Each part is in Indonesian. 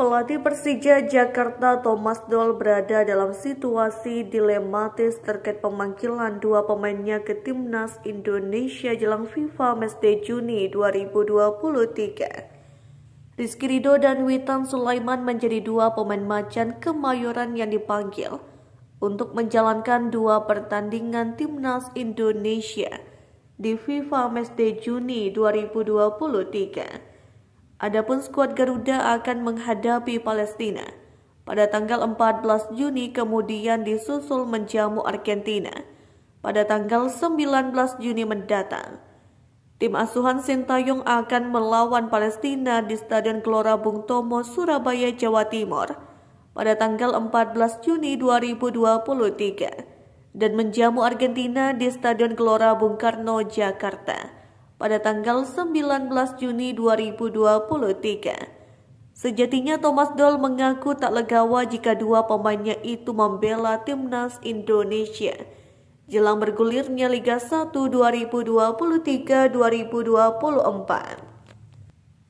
Pelatih Persija Jakarta Thomas Doll berada dalam situasi dilematis terkait pemanggilan dua pemainnya ke timnas Indonesia jelang FIFA Matchday Juni 2023. Rizky Rido dan Witan Sulaiman menjadi dua pemain macan kemayoran yang dipanggil untuk menjalankan dua pertandingan timnas Indonesia di FIFA Matchday Juni 2023. Adapun skuad Garuda akan menghadapi Palestina pada tanggal 14 Juni kemudian disusul menjamu Argentina pada tanggal 19 Juni mendatang. Tim asuhan Sintayong akan melawan Palestina di Stadion Gelora Bung Tomo, Surabaya, Jawa Timur pada tanggal 14 Juni 2023 dan menjamu Argentina di Stadion Gelora Bung Karno, Jakarta pada tanggal 19 Juni 2023. Sejatinya Thomas Doll mengaku tak legawa jika dua pemainnya itu membela timnas Indonesia. Jelang bergulirnya Liga 1 2023-2024.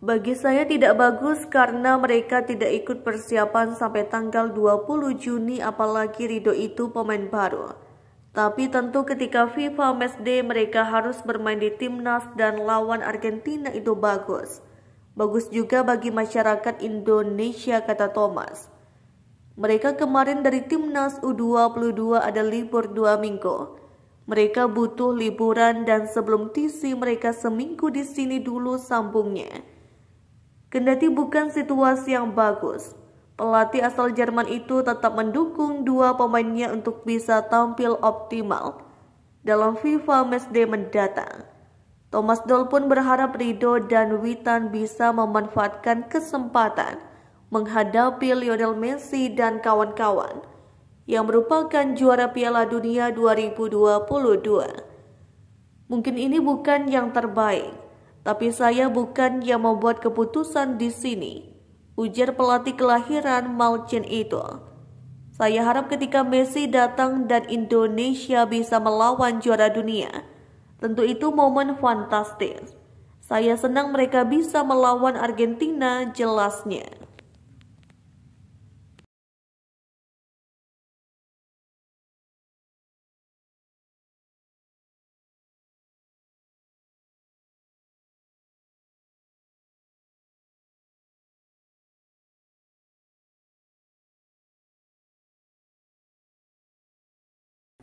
Bagi saya tidak bagus karena mereka tidak ikut persiapan sampai tanggal 20 Juni apalagi Rido itu pemain baru. Tapi tentu ketika FIFA Matchday mereka harus bermain di timnas dan lawan Argentina itu bagus. Bagus juga bagi masyarakat Indonesia kata Thomas. Mereka kemarin dari timnas U22 ada libur dua minggu. Mereka butuh liburan dan sebelum TC mereka seminggu di sini dulu sambungnya. Kendati bukan situasi yang bagus, Pelatih asal Jerman itu tetap mendukung dua pemainnya untuk bisa tampil optimal dalam FIFA Matchday mendatang. Thomas Doll pun berharap Rido dan Witan bisa memanfaatkan kesempatan menghadapi Lionel Messi dan kawan-kawan yang merupakan juara Piala Dunia 2022. Mungkin ini bukan yang terbaik, tapi saya bukan yang membuat keputusan di sini ujar pelatih kelahiran Malchen itu. Saya harap ketika Messi datang dan Indonesia bisa melawan juara dunia, tentu itu momen fantastis. Saya senang mereka bisa melawan Argentina jelasnya.